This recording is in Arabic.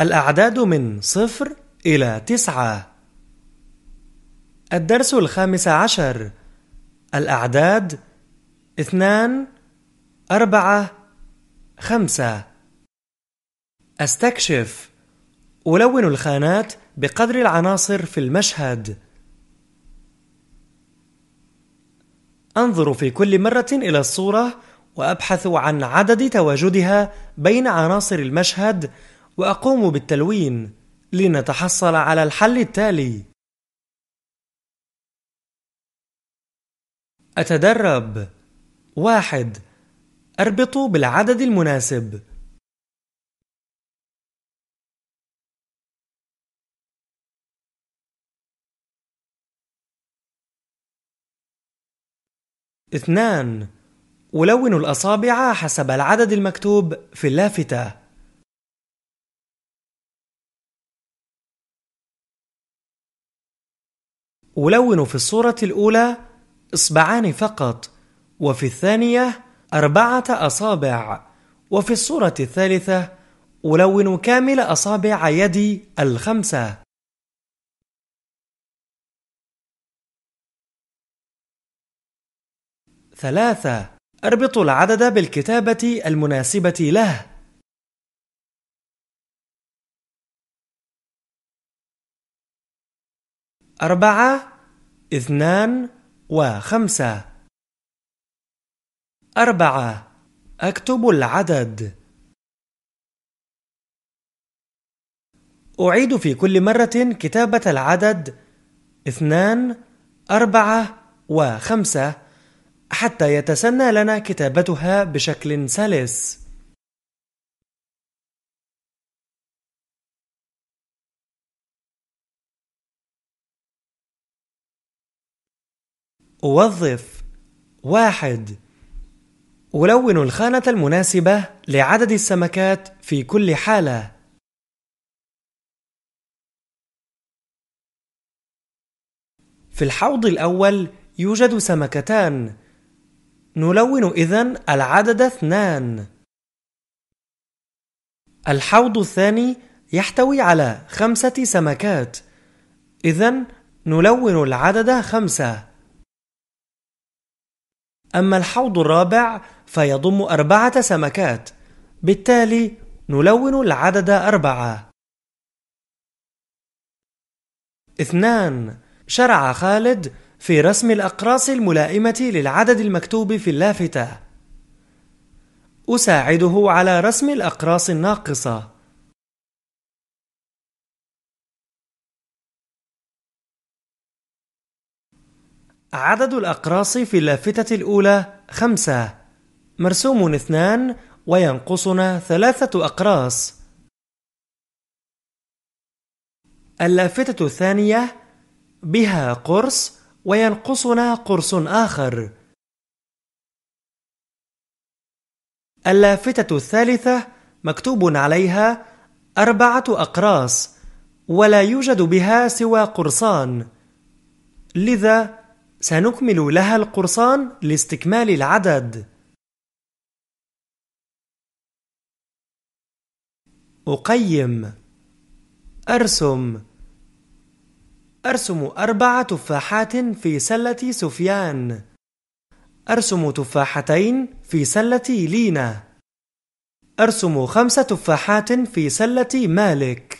الأعداد من صفر إلى تسعة الدرس الخامس عشر الأعداد اثنان أربعة خمسة أستكشف ألون الخانات بقدر العناصر في المشهد أنظر في كل مرة إلى الصورة وأبحث عن عدد تواجدها بين عناصر المشهد وأقوم بالتلوين لنتحصل على الحل التالي أتدرب واحد أربط بالعدد المناسب اثنان ألون الأصابع حسب العدد المكتوب في اللافتة ألون في الصورة الأولى إصبعان فقط وفي الثانية أربعة أصابع وفي الصورة الثالثة ألون كامل أصابع يدي الخمسة ثلاثة أربط العدد بالكتابة المناسبة له أربعة اثنان وخمسة أربعة أكتب العدد أعيد في كل مرة كتابة العدد اثنان أربعة وخمسة حتى يتسنى لنا كتابتها بشكل سلس وظف واحد ولون الخانة المناسبة لعدد السمكات في كل حالة في الحوض الأول يوجد سمكتان نلون إذن العدد اثنان الحوض الثاني يحتوي على خمسة سمكات إذن نلون العدد خمسة أما الحوض الرابع فيضم أربعة سمكات بالتالي نلون العدد أربعة اثنان شرع خالد في رسم الأقراص الملائمة للعدد المكتوب في اللافتة أساعده على رسم الأقراص الناقصة عدد الأقراص في اللافتة الأولى خمسة مرسوم اثنان وينقصنا ثلاثة أقراص اللافتة الثانية بها قرص وينقصنا قرص آخر اللافتة الثالثة مكتوب عليها أربعة أقراص ولا يوجد بها سوى قرصان لذا سنكمل لها القرصان لاستكمال العدد أقيم أرسم أرسم أربع تفاحات في سلة سفيان أرسم تفاحتين في سلة لينا أرسم خمس تفاحات في سلة مالك